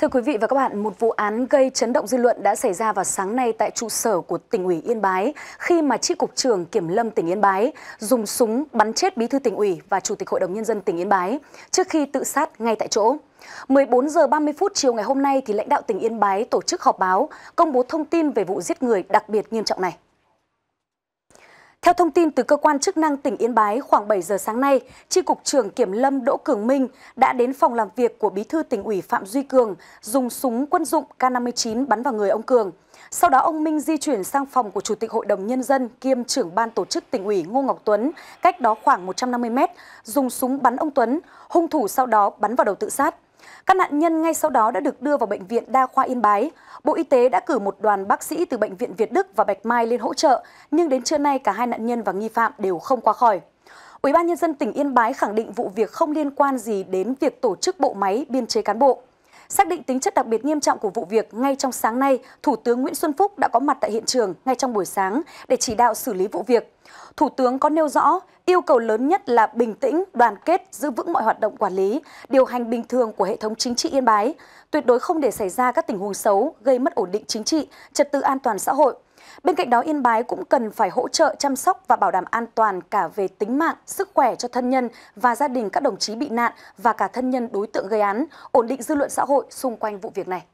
Thưa quý vị và các bạn, một vụ án gây chấn động dư luận đã xảy ra vào sáng nay tại trụ sở của tỉnh ủy Yên Bái khi mà tri cục trưởng kiểm lâm tỉnh Yên Bái dùng súng bắn chết bí thư tỉnh ủy và chủ tịch hội đồng nhân dân tỉnh Yên Bái trước khi tự sát ngay tại chỗ. 14 giờ 30 phút chiều ngày hôm nay thì lãnh đạo tỉnh Yên Bái tổ chức họp báo công bố thông tin về vụ giết người đặc biệt nghiêm trọng này. Theo thông tin từ cơ quan chức năng tỉnh Yên Bái, khoảng 7 giờ sáng nay, Tri Cục trưởng Kiểm Lâm Đỗ Cường Minh đã đến phòng làm việc của Bí thư tỉnh ủy Phạm Duy Cường dùng súng quân dụng K-59 bắn vào người ông Cường. Sau đó ông Minh di chuyển sang phòng của Chủ tịch Hội đồng Nhân dân kiêm trưởng ban tổ chức tỉnh ủy Ngô Ngọc Tuấn, cách đó khoảng 150 mét, dùng súng bắn ông Tuấn, hung thủ sau đó bắn vào đầu tự sát. Các nạn nhân ngay sau đó đã được đưa vào Bệnh viện Đa khoa Yên Bái. Bộ Y tế đã cử một đoàn bác sĩ từ Bệnh viện Việt Đức và Bạch Mai lên hỗ trợ, nhưng đến trưa nay cả hai nạn nhân và nghi phạm đều không qua khỏi. Ủy ban Nhân dân tỉnh Yên Bái khẳng định vụ việc không liên quan gì đến việc tổ chức bộ máy biên chế cán bộ. Xác định tính chất đặc biệt nghiêm trọng của vụ việc, ngay trong sáng nay, Thủ tướng Nguyễn Xuân Phúc đã có mặt tại hiện trường ngay trong buổi sáng để chỉ đạo xử lý vụ việc. Thủ tướng có nêu rõ, yêu cầu lớn nhất là bình tĩnh, đoàn kết, giữ vững mọi hoạt động quản lý, điều hành bình thường của hệ thống chính trị Yên Bái, tuyệt đối không để xảy ra các tình huống xấu gây mất ổn định chính trị, trật tự an toàn xã hội, Bên cạnh đó, Yên Bái cũng cần phải hỗ trợ chăm sóc và bảo đảm an toàn cả về tính mạng, sức khỏe cho thân nhân và gia đình các đồng chí bị nạn và cả thân nhân đối tượng gây án, ổn định dư luận xã hội xung quanh vụ việc này.